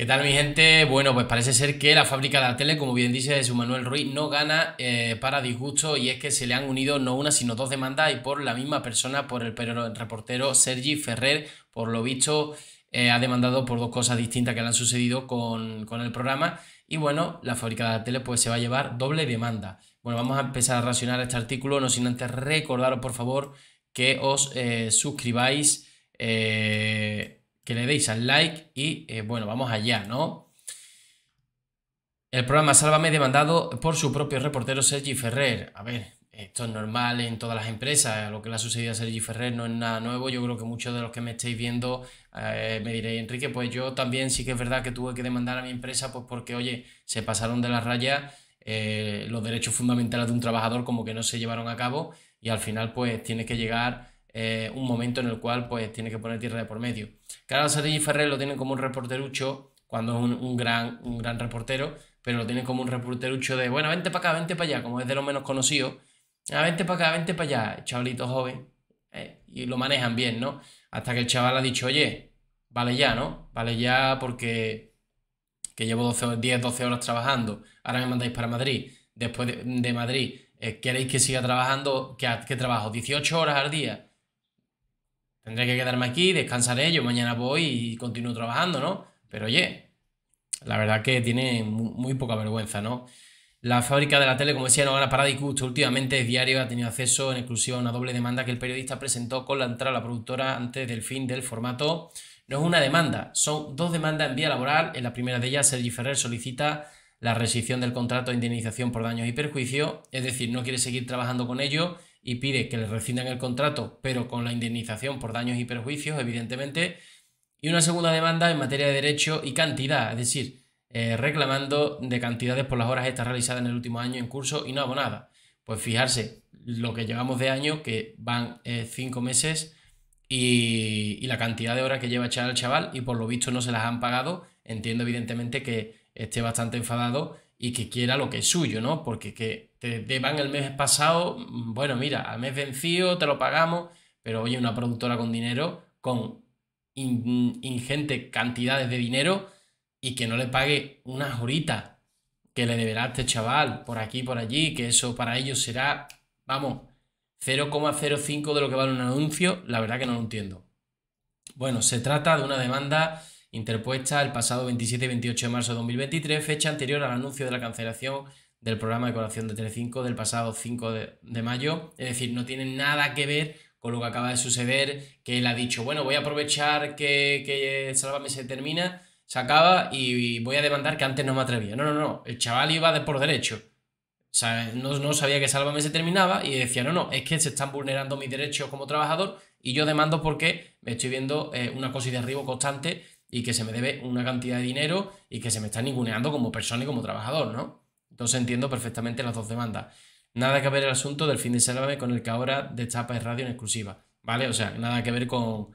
¿Qué tal mi gente? Bueno, pues parece ser que la fábrica de la tele, como bien dice su Manuel Ruiz, no gana eh, para disgusto y es que se le han unido no una sino dos demandas y por la misma persona, por el, reportero Sergi Ferrer, por lo visto eh, ha demandado por dos cosas distintas que le han sucedido con, el programa y bueno, la fábrica de la tele pues se va a llevar doble demanda. Bueno, vamos a empezar a racionar este artículo, no sin antes recordaros por favor que os eh, suscribáis que le deis al like y eh, bueno, vamos allá, ¿no? El programa Sálvame demandado por su propio reportero Sergi Ferrer. A ver, esto es normal en todas las empresas. Lo que le ha sucedido a Sergi Ferrer no es nada nuevo. Yo creo que muchos de los que me estáis viendo eh, me diréis, Enrique, pues yo también sí que es verdad que tuve que demandar a mi empresa pues porque, oye, se pasaron de la raya... Eh, los derechos fundamentales de un trabajador como que no se llevaron a cabo y al final pues tiene que llegar eh, un momento en el cual pues tiene que poner tierra de por medio. Claro, Sergi Ferrer lo tiene como un reporterucho, cuando es un, gran, un gran reportero, pero lo tiene como un reporterucho de, bueno, vente para acá, vente para allá, como es de lo menos conocido. Ah, vente para acá, vente para allá, chavalito joven. Eh, y lo manejan bien, ¿no? Hasta que el chaval ha dicho, oye, vale ya, ¿no? Vale ya porque que llevo 10, 12 horas trabajando, ahora me mandáis para Madrid, después de, Madrid, eh, ¿queréis que siga trabajando? que ¿Qué trabajo? ¿18 horas al día? tendré que quedarme aquí, descansaré, yo mañana voy y continúo trabajando, ¿no? Pero oye, la verdad que tiene muy, poca vergüenza, ¿no? La fábrica de la tele, como decía, no gana y justo Últimamente es diario, ha tenido acceso en exclusiva a una doble demanda que el periodista presentó con la entrada a la productora antes del fin del formato. No es una demanda, son dos demandas en vía laboral. En la primera de ellas, Sergi Ferrer solicita la rescisión del contrato de indemnización por daños y perjuicios, es decir, no quiere seguir trabajando con ellos y pide que le rescindan el contrato, pero con la indemnización por daños y perjuicios, evidentemente, y una segunda demanda en materia de derecho y cantidad, es decir, eh, reclamando de cantidades por las horas está realizadas en el último año en curso y no hago nada Pues fijarse, lo que llevamos de año, que van eh, cinco meses y, y, la cantidad de horas que lleva echar el chaval y por lo visto no se las han pagado, entiendo evidentemente que esté bastante enfadado y que quiera lo que es suyo, ¿no? Porque que te deban el mes pasado, mm, bueno, mira, al mes vencido te lo pagamos, pero oye, una productora con dinero, con ingentes cantidades de dinero y que no le pague unas horitas que le deberá a este chaval por aquí, por allí, que eso para ellos será, vamos, 0,05 de lo que vale un anuncio, la verdad que no lo entiendo. Bueno, se trata de una demanda interpuesta el pasado 27 y 28 de marzo de 2023, fecha anterior al anuncio de la cancelación del programa de colación de Telecinco del pasado 5 de, mayo. Es decir, no tiene nada que ver con lo que acaba de suceder, que él ha dicho, bueno, voy a aprovechar que, que Sálvame se termina, se acaba y, voy a demandar que antes no me atrevía. No, no, no, el chaval iba de por derecho. O sea, no, sabía que Sálvame se terminaba y decía, no, no, es que se están vulnerando mis derechos como trabajador y yo demando porque me estoy viendo eh, una cosa de arriba constante y que se me debe una cantidad de dinero y que se me está ninguneando como persona y como trabajador, ¿no? Entonces entiendo perfectamente las dos demandas. Nada que ver el asunto del fin de semana con el que ahora destapa el radio en exclusiva, ¿vale? O sea, nada que ver con,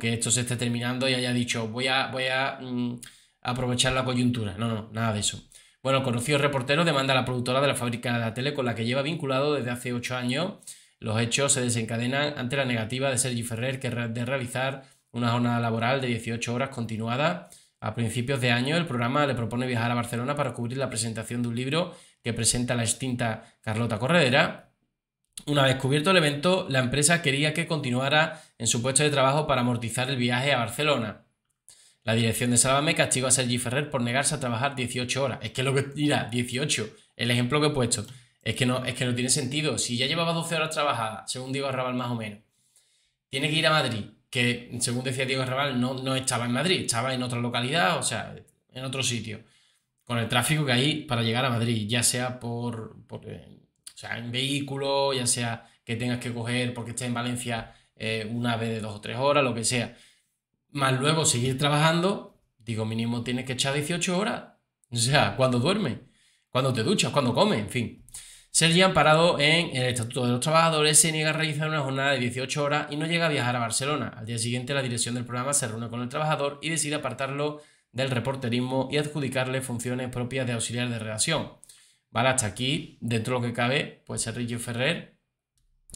que esto se esté terminando y haya dicho voy a, voy a mm, aprovechar la coyuntura. No, no, nada de eso. Bueno, conocido reportero demanda a la productora de la fábrica de la tele con la que lleva vinculado desde hace ocho años. Los hechos se desencadenan ante la negativa de Sergi Ferrer que de realizar una jornada laboral de 18 horas continuada. A principios de año, el programa le propone viajar a Barcelona para cubrir la presentación de un libro que presenta la extinta Carlota Corredera. Una vez cubierto el evento, la empresa quería que continuara en su puesto de trabajo para amortizar el viaje a Barcelona. La dirección de Sálvame castigó a Sergi Ferrer por negarse a trabajar 18 horas. Es que lo que mira 18, el ejemplo que he puesto, es que no, es que no tiene sentido. Si ya llevaba 12 horas trabajada, según Diego Arrabal más o menos, tiene que ir a Madrid, que según decía Diego Raval, no, no estaba en Madrid, estaba en otra localidad, o sea, en otro sitio. Con el tráfico que hay para llegar a Madrid, ya sea por, eh, en vehículo, ya sea que tengas que coger porque estés en Valencia eh, una vez de dos o tres horas, lo que sea. Más luego seguir trabajando, digo, mínimo tienes que echar 18 horas. O sea, cuando duermes, cuando te duchas, cuando comes, en fin. Sergi, parado en el Estatuto de los Trabajadores, se niega a realizar una jornada de 18 horas y no llega a viajar a Barcelona. Al día siguiente, la dirección del programa se reúne con el trabajador y decide apartarlo del reporterismo y adjudicarle funciones propias de auxiliar de redacción. Vale, hasta aquí, dentro de lo que cabe, pues Sergio Ferrer,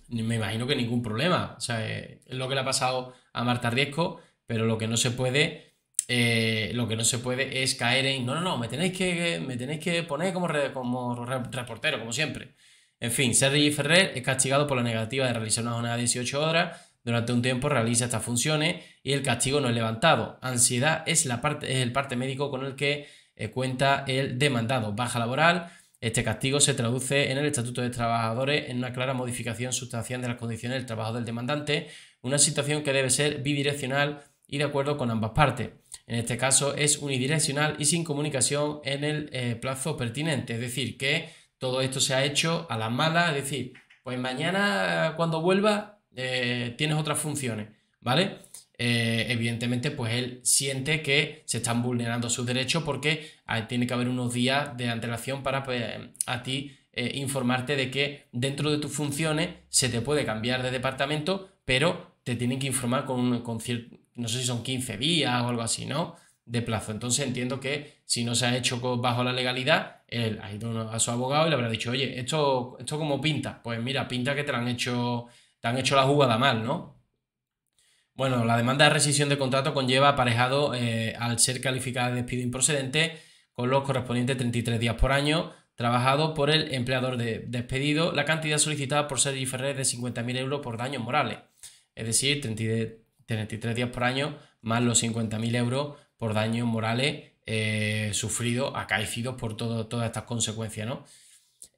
me imagino que ningún problema. O sea, es lo que le ha pasado a Marta Riesco, pero lo que no se puede eh, lo que no se puede es caer en, no, no, no, me tenéis que, me tenéis que poner como, como reportero, como siempre. En fin, Sergi Ferrer es castigado por la negativa de realizar una jornada de 18 horas. Durante un tiempo realiza estas funciones y el castigo no es levantado. Ansiedad es, la parte, el parte médico con el que eh, cuenta el demandado. Baja laboral. Este castigo se traduce en el Estatuto de Trabajadores en una clara modificación sustancial de las condiciones del trabajo del demandante, una situación que debe ser bidireccional y de acuerdo con ambas partes en este caso es unidireccional y sin comunicación en el eh, plazo pertinente. Es decir, que todo esto se ha hecho a la mala, es decir, pues mañana cuando vuelva eh, tienes otras funciones, ¿vale? Eh, evidentemente, pues él siente que se están vulnerando sus derechos porque ah, tiene que haber unos días de antelación para pues, a ti informarte de que dentro de tus funciones se te puede cambiar de departamento, pero te tienen que informar con, cierto, no sé si son 15 días o algo así, ¿no? De plazo. Entonces entiendo que si no se ha hecho bajo la legalidad, él ha ido a su abogado y le habrá dicho, oye, esto, esto como pinta. Pues mira, pinta que te han hecho, te han hecho la jugada mal, ¿no? Bueno, la demanda de rescisión de contrato conlleva aparejado eh, al ser calificada de despido improcedente con los correspondientes 33 días por año trabajado por el empleador de despedido, la cantidad solicitada por Sergi Ferrer de 50.000 euros por daños morales es decir, 33, días por año más los 50.000 euros por daños morales eh, sufridos, acaecidos por todo, todas estas consecuencias, ¿no?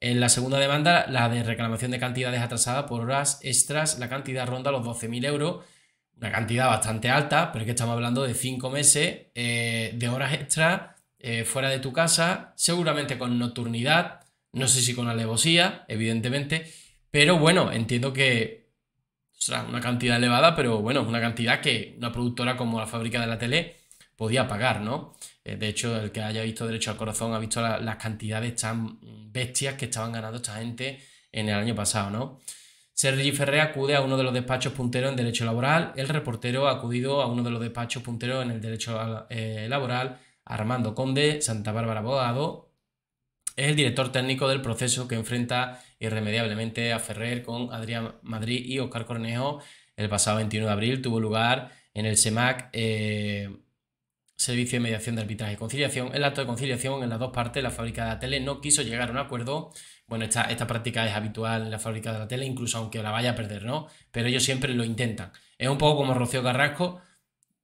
En la segunda demanda, la de reclamación de cantidades atrasadas por horas extras, la cantidad ronda los 12.000 euros, una cantidad bastante alta, pero es que estamos hablando de 5 meses eh, de horas extras eh, fuera de tu casa, seguramente con nocturnidad, no sé si con alevosía, evidentemente, pero bueno, entiendo que sea, una cantidad elevada, pero bueno, una cantidad que una productora como la fábrica de la tele podía pagar, ¿no? Eh, de hecho, el que haya visto Derecho al Corazón ha visto las cantidades tan bestias que estaban ganando esta gente en el año pasado, ¿no? Sergi Ferré acude a uno de los despachos punteros en derecho laboral. El reportero ha acudido a uno de los despachos punteros en el derecho eh, laboral. Armando Conde, Santa Bárbara Abogado, es el director técnico del proceso que enfrenta irremediablemente a Ferrer con Adrián Madrid y Oscar Cornejo. El pasado 21 de abril tuvo lugar en el SEMAC. Eh, Servicio de Mediación de Arbitraje y Conciliación. El acto de conciliación en las dos partes, la fábrica de la tele no quiso llegar a un acuerdo. Bueno, esta, esta práctica es habitual en la fábrica de la tele, incluso aunque la vaya a perder, ¿no? Pero ellos siempre lo intentan. Es un poco como Rocío Carrasco,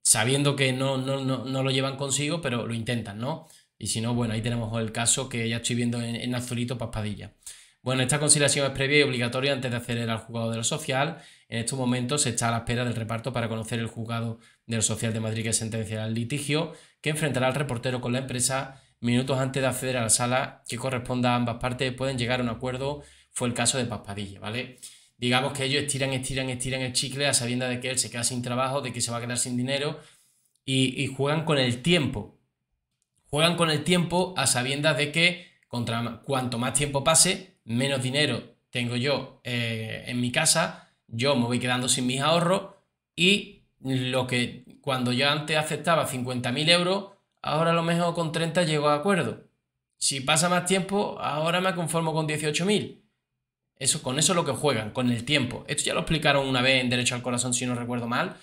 sabiendo que no, no, no, no lo llevan consigo, pero lo intentan, ¿no? Y si no, bueno, ahí tenemos el caso que ya estoy viendo en, azulito Paspadilla. Bueno, esta conciliación es previa y obligatoria antes de acceder al juzgado de lo social. En estos momentos se está a la espera del reparto para conocer el juzgado de lo social de Madrid que sentenciará el litigio que enfrentará al reportero con la empresa minutos antes de acceder a la sala que corresponda a ambas partes. Pueden llegar a un acuerdo, fue el caso de Paspadilla, ¿vale? Digamos que ellos estiran, estiran, estiran el chicle a sabienda de que él se queda sin trabajo, de que se va a quedar sin dinero y juegan con el tiempo juegan con el tiempo a sabiendas de que contra, cuanto más tiempo pase, menos dinero tengo yo eh, en mi casa, yo me voy quedando sin mis ahorros y lo que cuando yo antes aceptaba 50.000 euros, ahora a lo mejor con 30 llego a acuerdo. Si pasa más tiempo, ahora me conformo con 18.000. Eso, con eso es lo que juegan, con el tiempo. Esto ya lo explicaron una vez en Derecho al Corazón, si no recuerdo mal,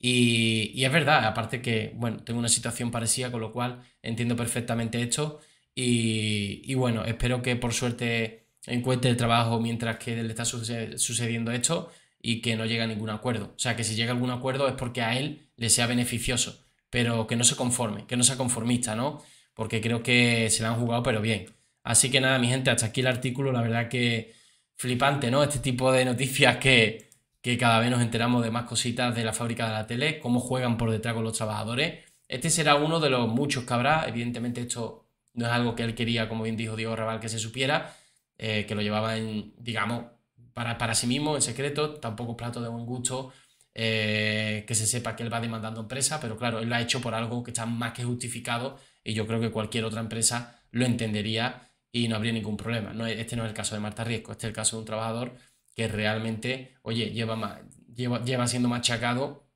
y, es verdad, aparte que, bueno, tengo una situación parecida, con lo cual entiendo perfectamente esto. Y, bueno, espero que por suerte encuentre el trabajo mientras que le está sucediendo esto y que no llegue a ningún acuerdo. O sea, que si llega a algún acuerdo es porque a él le sea beneficioso, pero que no se conforme, que no sea conformista, ¿no? Porque creo que se la han jugado, pero bien. Así que nada, mi gente, hasta aquí el artículo. La verdad que flipante, ¿no? Este tipo de noticias que, que cada vez nos enteramos de más cositas de la fábrica de la tele, cómo juegan por detrás con los trabajadores. Este será uno de los muchos que habrá. Evidentemente esto no es algo que él quería, como bien dijo Diego Raval, que se supiera, eh, que lo llevaba digamos, para, para sí mismo, en secreto, tampoco plato de buen gusto. Eh, que se sepa que él va demandando empresa, pero claro, él lo ha hecho por algo que está más que justificado y yo creo que cualquier otra empresa lo entendería y no habría ningún problema. No, este no es el caso de Marta Riesco, este es el caso de un trabajador que realmente, oye, lleva, lleva, siendo machacado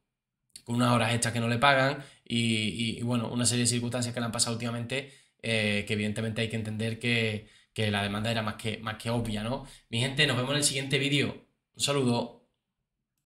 con unas horas estas que no le pagan y, bueno, una serie de circunstancias que le han pasado últimamente eh, que evidentemente hay que entender que, la demanda era más que, más que obvia, ¿no? Mi gente, nos vemos en el siguiente vídeo. Un saludo.